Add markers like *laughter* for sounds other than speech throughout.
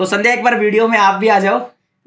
तो संध्या एक बार वीडियो में आप भी आ जाओ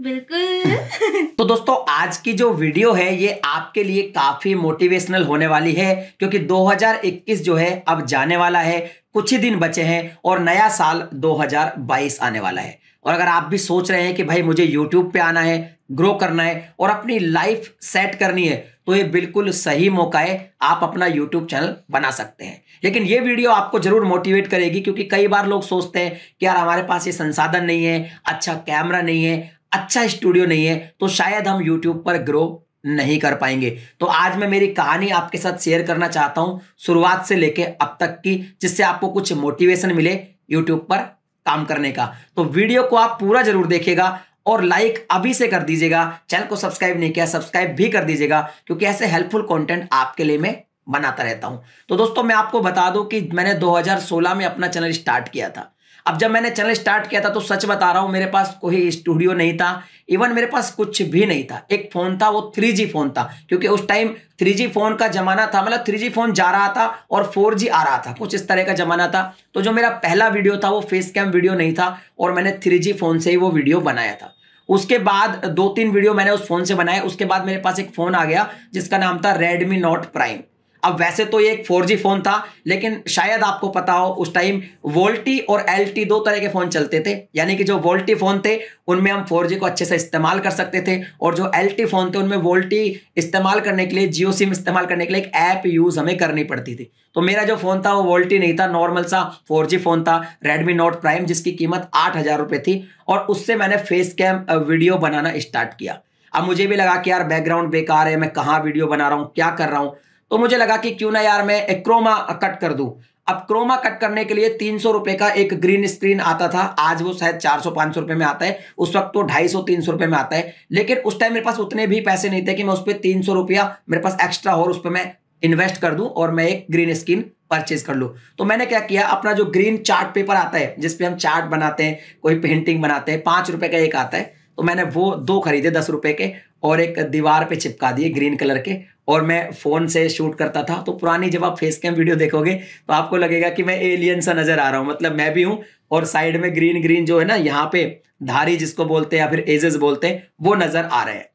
बिल्कुल *laughs* तो दोस्तों आज की जो वीडियो है ये आपके लिए काफी मोटिवेशनल होने वाली है क्योंकि 2021 जो है अब जाने वाला है कुछ ही दिन बचे हैं और नया साल 2022 आने वाला है और अगर आप भी सोच रहे हैं कि भाई मुझे यूट्यूब पे आना है ग्रो करना है और अपनी लाइफ सेट करनी है तो ये बिल्कुल सही मौका है आप अपना यूट्यूब चैनल बना सकते हैं लेकिन ये वीडियो आपको जरूर मोटिवेट करेगी क्योंकि कई बार लोग सोचते हैं कि यार हमारे पास ये संसाधन नहीं है अच्छा कैमरा नहीं है अच्छा स्टूडियो नहीं है तो शायद हम यूट्यूब पर ग्रो नहीं कर पाएंगे तो आज मैं मेरी कहानी आपके साथ शेयर करना चाहता हूं शुरुआत से लेके अब तक की जिससे आपको कुछ मोटिवेशन मिले यूट्यूब पर काम करने का तो वीडियो को आप पूरा जरूर देखेगा और लाइक अभी से कर दीजिएगा चैनल को सब्सक्राइब नहीं किया सब्सक्राइब भी कर दीजिएगा क्योंकि ऐसे हेल्पफुल कंटेंट आपके लिए मैं बनाता रहता हूं तो दोस्तों मैं आपको बता दूं कि मैंने 2016 में अपना चैनल स्टार्ट किया था अब जब मैंने चैनल स्टार्ट किया था तो सच बता रहा हूं मेरे पास कोई स्टूडियो नहीं था इवन मेरे पास कुछ भी नहीं था एक फ़ोन था वो थ्री फ़ोन था क्योंकि उस टाइम थ्री फ़ोन का ज़माना था मतलब थ्री फ़ोन जा रहा था और फोर आ रहा था कुछ इस तरह का ज़माना था तो जो मेरा पहला वीडियो था वो फेस कैम वीडियो नहीं था और मैंने थ्री फ़ोन से ही वो वीडियो बनाया था उसके बाद दो तीन वीडियो मैंने उस फ़ोन से बनाए उसके बाद मेरे पास एक फ़ोन आ गया जिसका नाम था रेडमी नोट प्राइम अब वैसे तो ये एक फोर फ़ोन था लेकिन शायद आपको पता हो उस टाइम वोल्टी और एल दो तरह के फ़ोन चलते थे यानी कि जो वोल्टी फ़ोन थे उनमें हम फोर को अच्छे से इस्तेमाल कर सकते थे और जो एल फ़ोन थे उनमें वोल्टी इस्तेमाल करने के लिए जियो सिम इस्तेमाल करने के लिए एक ऐप यूज़ हमें करनी पड़ती थी तो मेरा जो फ़ोन था वो वोल्टी नहीं था नॉर्मल सा फोर फ़ोन था रेडमी नोट प्राइम जिसकी कीमत आठ हज़ार रुपये थी और उससे मैंने फेस कैम वीडियो बनाना स्टार्ट किया अब मुझे भी लगा कि यार बैकग्राउंड बेकार है मैं कहाँ वीडियो बना रहा हूँ क्या कर रहा हूँ तो मुझे लगा कि क्यों ना यार मैं क्रोमा कट कर दूं अब क्रोमा कट करने के लिए तीन सौ रुपए का एक ग्रीन स्क्रीन आता था आज वो शायद चार सौ पांच सौ रुपए में आता है उस वक्त तो ढाई सौ तीन सौ रुपए में आता है लेकिन उस टाइम मेरे पास उतने भी पैसे नहीं थे कि मैं उस पर तीन सौ रुपया मेरे पास एक्स्ट्रा और उस पर मैं इन्वेस्ट कर दूं और मैं एक ग्रीन स्क्रीन परचेज कर लू तो मैंने क्या किया अपना जो ग्रीन चार्ट पेपर आता है जिसपे हम चार्ट बनाते हैं कोई पेंटिंग बनाते हैं पांच रुपए का एक आता है तो मैंने वो दो खरीदे दस रुपए के और एक दीवार पे चिपका दिए ग्रीन कलर के और मैं फ़ोन से शूट करता था तो पुरानी जब आप फेस कैम वीडियो देखोगे तो आपको लगेगा कि मैं एलियन सा नज़र आ रहा हूँ मतलब मैं भी हूँ और साइड में ग्रीन ग्रीन जो है ना यहाँ पे धारी जिसको बोलते हैं या फिर एजेस बोलते हैं वो नज़र आ रहे हैं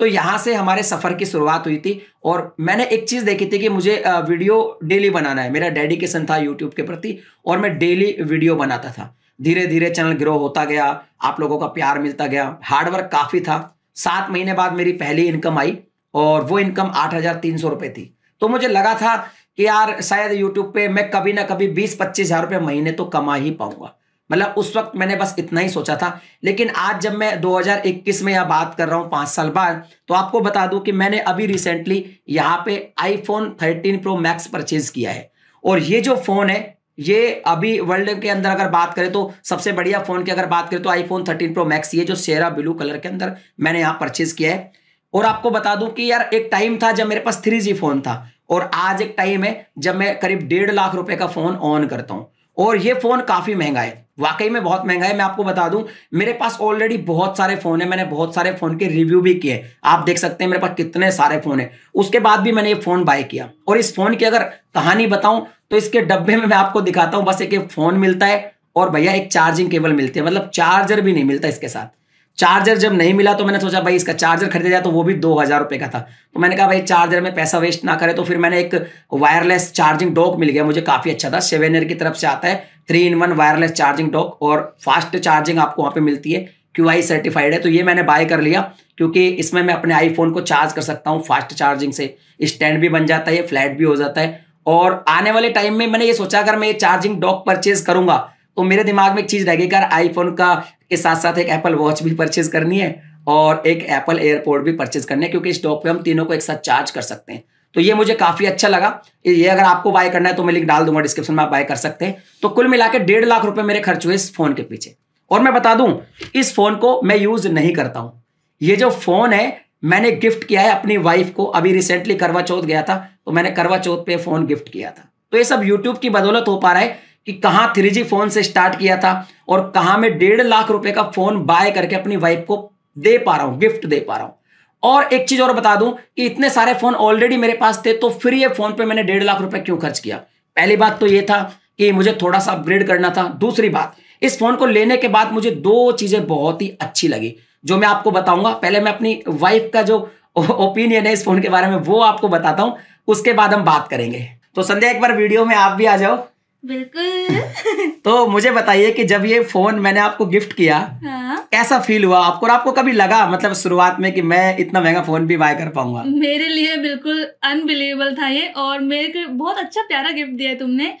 तो यहाँ से हमारे सफ़र की शुरुआत हुई थी और मैंने एक चीज़ देखी थी कि मुझे वीडियो डेली बनाना है मेरा डेडिकेशन था यूट्यूब के प्रति और मैं डेली वीडियो बनाता था धीरे धीरे चैनल ग्रो होता गया आप लोगों का प्यार मिलता गया हार्डवर्क काफ़ी था सात महीने बाद मेरी पहली इनकम आई और वो इनकम आठ हजार तीन सौ रुपये थी तो मुझे लगा था कि यार शायद यूट्यूब पे मैं कभी ना कभी बीस पच्चीस हजार रुपये महीने तो कमा ही पाऊंगा मतलब उस वक्त मैंने बस इतना ही सोचा था लेकिन आज जब मैं 2021 में यह बात कर रहा हूँ पाँच साल बाद तो आपको बता दूं कि मैंने अभी रिसेंटली यहाँ पे आईफोन 13 प्रो मैक्स परचेज किया है और ये जो फ़ोन है ये अभी वर्ल्ड के अंदर अगर बात करें तो सबसे बढ़िया फ़ोन की अगर बात करें तो आईफोन 13 प्रो मैक्स ये जो सेरा ब्लू कलर के अंदर मैंने यहाँ परचेज किया है और आपको बता दूं कि यार एक टाइम था जब मेरे पास थ्री फ़ोन था और आज एक टाइम है जब मैं करीब डेढ़ लाख रुपए का फ़ोन ऑन करता हूँ और ये फ़ोन काफ़ी महंगा है वाकई में बहुत महंगा है मैं आपको बता दूं मेरे पास ऑलरेडी बहुत सारे फ़ोन है मैंने बहुत सारे फ़ोन के रिव्यू भी किए आप देख सकते हैं मेरे पास कितने सारे फ़ोन है उसके बाद भी मैंने ये फ़ोन बाय किया और इस फ़ोन की अगर कहानी बताऊं तो इसके डब्बे में मैं आपको दिखाता हूँ बस एक, फोन मिलता है और भैया एक चार्जिंग केबल मिलती है मतलब चार्जर भी नहीं मिलता इसके साथ चार्जर जब नहीं मिला तो मैंने सोचा भाई इसका चार्जर खरीदा जाए तो वो भी दो हज़ार रुपये का था तो मैंने कहा भाई चार्जर में पैसा वेस्ट ना करे तो फिर मैंने एक वायरलेस चार्जिंग डॉक मिल गया मुझे काफ़ी अच्छा था सेवेनर की तरफ से आता है three in one wireless charging dock और फास्ट चार्जिंग आपको वहां पर मिलती है क्यू सर्टिफाइड है तो ये मैंने बाय कर लिया क्योंकि इसमें मैं अपने आईफोन को चार्ज कर सकता हूँ फास्ट चार्जिंग से स्टैंड भी बन जाता है फ्लैट भी हो जाता है और आने वाले टाइम में मैंने ये सोचा अगर मैं ये चार्जिंग डॉक परचेज करूंगा तो मेरे दिमाग में एक चीज़ रहेगी गई आईफोन का के साथ साथ एक एप्पल वॉच भी परचेज करनी है और एक एप्पल एयरपोर्ट भी परचेज करनी है क्योंकि इस डॉक पे हम तीनों को एक साथ चार्ज कर सकते हैं तो ये मुझे काफ़ी अच्छा लगा ये अगर आपको बाय करना है तो मैं लिंक डाल दूंगा डिस्क्रिप्शन में आप बाय कर सकते हैं तो कुल मिला के डेढ़ लाख रुपए मेरे खर्च हुए इस फोन के पीछे और मैं बता दूं इस फोन को मैं यूज नहीं करता हूं ये जो फोन है मैंने गिफ्ट किया है अपनी वाइफ को अभी रिसेंटली करवा चौथ गया था तो मैंने करवा चौथ पे फोन गिफ्ट किया था तो ये सब यूट्यूब की बदौलत हो पा रहा है कि कहाँ थ्री फोन से स्टार्ट किया था और कहाँ मैं डेढ़ लाख रुपए का फोन बाय करके अपनी वाइफ को दे पा रहा हूँ गिफ्ट दे पा रहा हूँ और एक चीज और बता दूं कि इतने सारे फोन ऑलरेडी मेरे पास थे तो फिर ये फोन पे मैंने डेढ़ लाख रुपए क्यों खर्च किया पहली बात तो ये था कि मुझे थोड़ा सा अपग्रेड करना था दूसरी बात इस फोन को लेने के बाद मुझे दो चीजें बहुत ही अच्छी लगी जो मैं आपको बताऊंगा पहले मैं अपनी वाइफ का जो ओपिनियन है इस फोन के बारे में वो आपको बताता हूं उसके बाद हम बात करेंगे तो संध्या एक बार वीडियो में आप भी आ जाओ बिल्कुल *laughs* तो मुझे बताइए कि जब ये फोन मैंने आपको गिफ्ट किया हाँ? कैसा फील हुआ आपको और आपको कभी लगा मतलब शुरुआत में कि मैं इतना महंगा फोन भी बाय कर पाऊंगा मेरे लिए बिल्कुल अनबिलीवेबल था ये और मेरे को बहुत अच्छा प्यारा गिफ्ट दिया तुमने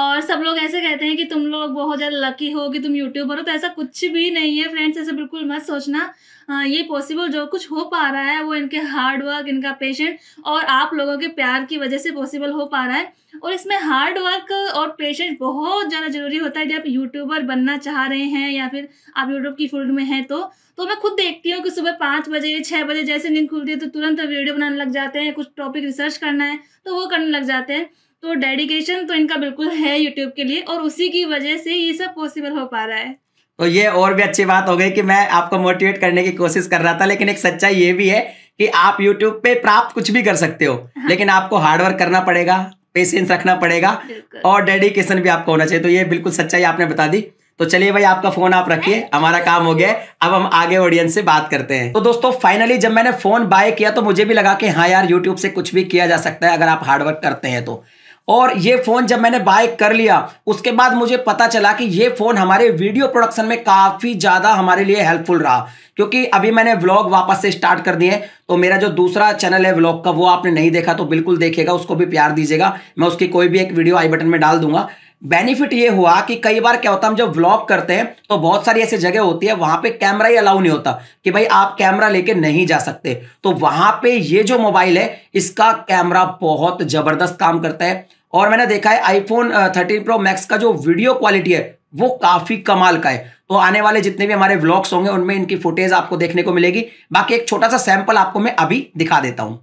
और सब लोग ऐसे कहते हैं कि तुम लोग बहुत ज्यादा लकी हो कि तुम यूट्यूबर हो तो ऐसा कुछ भी नहीं है फ्रेंड्स ऐसे बिल्कुल मत सोचना ये पॉसिबल जो कुछ हो पा रहा है वो इनके हार्ड वर्क इनका पेशेंट और आप लोगों के प्यार की वजह से पॉसिबल हो पा रहा है और इसमें हार्ड वर्क और पेशेंस बहुत ज़्यादा ज़रूरी होता है जब आप यूट्यूबर बनना चाह रहे हैं या फिर आप यूट्यूब की फील्ड में हैं तो तो मैं खुद देखती हूँ कि सुबह पाँच बजे छः बजे जैसे नींद खुलती है तो तुरंत वीडियो बनाने लग जाते हैं कुछ टॉपिक रिसर्च करना है तो वो करने लग जाते हैं तो डेडिकेशन तो इनका बिल्कुल है यूट्यूब के लिए और उसी की वजह से ये सब पॉसिबल हो पा रहा है तो ये और भी अच्छी बात हो गई कि मैं आपको मोटिवेट करने की कोशिश कर रहा था लेकिन एक सच्चाई ये भी है कि आप YouTube पे प्राप्त कुछ भी कर सकते हो हाँ। लेकिन आपको हार्डवर्क करना पड़ेगा पेशेंस रखना पड़ेगा और डेडिकेशन भी आपको होना चाहिए तो ये बिल्कुल सच्चाई आपने बता दी तो चलिए भाई आपका फोन आप रखिए हमारा काम हो गया अब हम आगे ऑडियंस से बात करते हैं तो दोस्तों फाइनली जब मैंने फोन बाय किया तो मुझे भी लगा कि हाँ यार यूट्यूब से कुछ भी किया जा सकता है अगर आप हार्डवर्क करते हैं तो और ये फ़ोन जब मैंने बाय कर लिया उसके बाद मुझे पता चला कि ये फ़ोन हमारे वीडियो प्रोडक्शन में काफ़ी ज़्यादा हमारे लिए हेल्पफुल रहा क्योंकि अभी मैंने व्लॉग वापस से स्टार्ट कर दिए तो मेरा जो दूसरा चैनल है व्लॉग का वो आपने नहीं देखा तो बिल्कुल देखेगा उसको भी प्यार दीजिएगा मैं उसकी कोई भी एक वीडियो आई बटन में डाल दूंगा बेनिफिट ये हुआ कि कई बार क्या होता है हम जब व्लॉग करते हैं तो बहुत सारी ऐसी जगह होती है वहां पे कैमरा ही अलाउ नहीं होता कि भाई आप कैमरा लेके नहीं जा सकते तो वहां पे ये जो मोबाइल है इसका कैमरा बहुत जबरदस्त काम करता है और मैंने देखा है आईफोन थर्टीन प्रो मैक्स का जो वीडियो क्वालिटी है वो काफी कमाल का है तो आने वाले जितने भी हमारे ब्लॉग्स होंगे उनमें इनकी फुटेज आपको देखने को मिलेगी बाकी एक छोटा सा सैंपल आपको मैं अभी दिखा देता हूं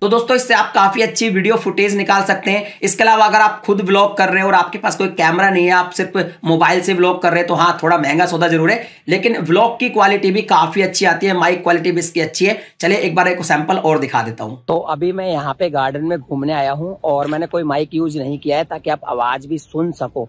तो दोस्तों इससे आप काफ़ी अच्छी वीडियो फुटेज निकाल सकते हैं इसके अलावा अगर आप खुद ब्लॉग कर रहे हो और आपके पास कोई कैमरा नहीं है आप सिर्फ मोबाइल से ब्लॉग कर रहे हैं तो हाँ थोड़ा महंगा सौदा जरूर है लेकिन ब्लॉग की क्वालिटी भी काफ़ी अच्छी आती है माइक क्वालिटी भी इसकी अच्छी है चलिए एक बार एक सैंपल और दिखा देता हूँ तो अभी मैं यहाँ पे गार्डन में घूमने आया हूँ और मैंने कोई माइक यूज नहीं किया है ताकि आप आवाज़ भी सुन सको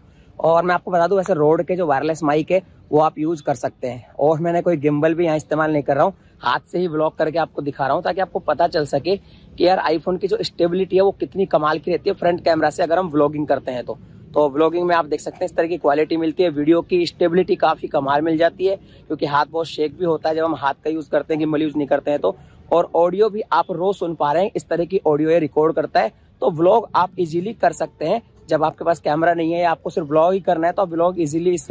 और मैं आपको बता दूं वैसे रोड के जो वायरलेस माइक है वो आप यूज कर सकते हैं और मैंने कोई गिम्बल भी यहाँ इस्तेमाल नहीं कर रहा हूँ हाथ से ही ब्लॉक करके आपको दिखा रहा हूँ ताकि आपको पता चल सके कि यार आईफोन की जो स्टेबिलिटी है वो कितनी कमाल की रहती है फ्रंट कैमरा से अगर हम व्लॉगिंग करते हैं तो तो व्लॉगिंग में आप देख सकते हैं इस तरह की क्वालिटी मिलती है वीडियो की स्टेबिलिटी काफ़ी कमाल मिल जाती है क्योंकि हाथ बहुत शेक भी होता है जब हम हाथ का यूज़ करते हैं गिम्बल यूज़ नहीं करते हैं तो और ऑडियो भी आप रोज सुन पा रहे हैं इस तरह की ऑडियो ये रिकॉर्ड करता है तो व्लॉग आप इजीली कर सकते हैं जब आपके पास कैमरा नहीं है आपको सिर्फ ब्लॉग ही करना है तो आप ब्लॉग इजीली इस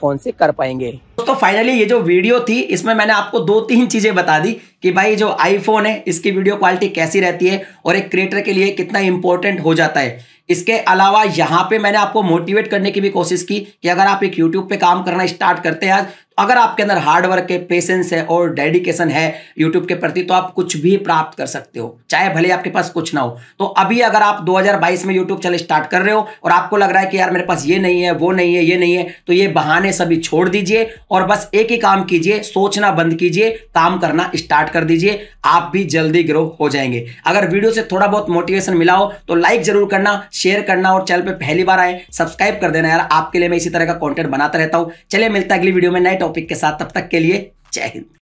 फोन से कर पाएंगे दोस्तों फाइनली ये जो वीडियो थी इसमें मैंने आपको दो तीन चीजें बता दी कि भाई जो आईफोन है इसकी वीडियो क्वालिटी कैसी रहती है और एक क्रिएटर के लिए कितना इंपॉर्टेंट हो जाता है इसके अलावा यहाँ पे मैंने आपको मोटिवेट करने की भी कोशिश की कि अगर आप एक यूट्यूब पे काम करना स्टार्ट करते हैं आज अगर आपके अंदर हार्डवर्क है पेशेंस है और डेडिकेशन है यूट्यूब के प्रति तो आप कुछ भी प्राप्त कर सकते हो चाहे भले आपके पास कुछ ना हो तो अभी अगर आप 2022 में यूट्यूब चैनल स्टार्ट कर रहे हो और आपको लग रहा है कि यार मेरे पास ये नहीं है वो नहीं है ये नहीं है तो ये बहाने सभी छोड़ दीजिए और बस एक ही काम कीजिए सोचना बंद कीजिए काम करना स्टार्ट कर दीजिए आप भी जल्दी ग्रो हो जाएंगे अगर वीडियो से थोड़ा बहुत मोटिवेशन मिला हो तो लाइक जरूर करना शेयर करना और चैनल पर पहली बार आए सब्सक्राइब कर देना यार आपके लिए मैं इसी तरह का कॉन्टेंट बनाता रहता हूँ चलिए मिलता है अगली वीडियो में नाइट टॉपिक के साथ तब तक के लिए जय हिंद